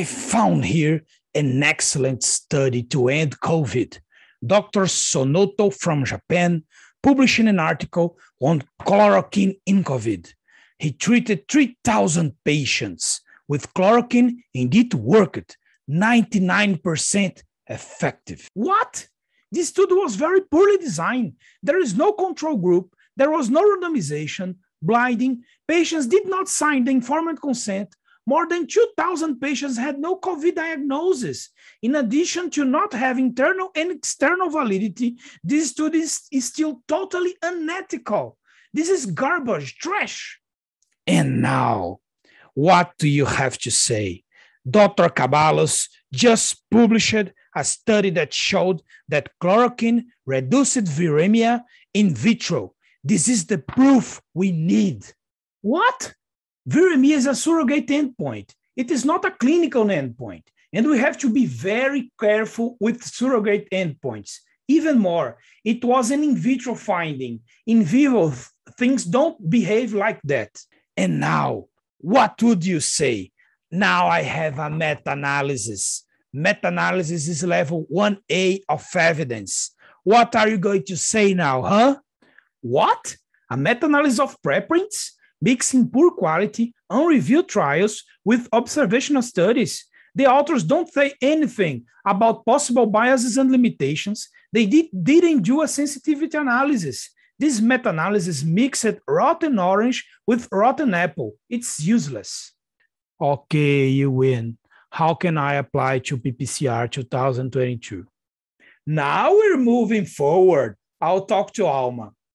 I found here an excellent study to end COVID. Dr. Sonoto from Japan publishing an article on chloroquine in COVID. He treated 3,000 patients with chloroquine and it worked 99% effective. What? This study was very poorly designed. There is no control group, there was no randomization, blinding. Patients did not sign the informed consent, more than 2,000 patients had no COVID diagnosis. In addition to not having internal and external validity, this study is, is still totally unethical. This is garbage, trash. And now, what do you have to say? Dr. Caballos just published a study that showed that chloroquine reduced viremia in vitro. This is the proof we need. What? Viremia is a surrogate endpoint. It is not a clinical endpoint. And we have to be very careful with surrogate endpoints. Even more, it was an in vitro finding. In vivo, things don't behave like that. And now, what would you say? Now I have a meta analysis. Meta analysis is level 1A of evidence. What are you going to say now, huh? What? A meta analysis of preprints? mixing poor quality, unreviewed trials with observational studies. The authors don't say anything about possible biases and limitations. They did, didn't do a sensitivity analysis. This meta analysis mixed rotten orange with rotten apple. It's useless. Okay, you win. How can I apply to PPCR 2022? Now we're moving forward. I'll talk to Alma.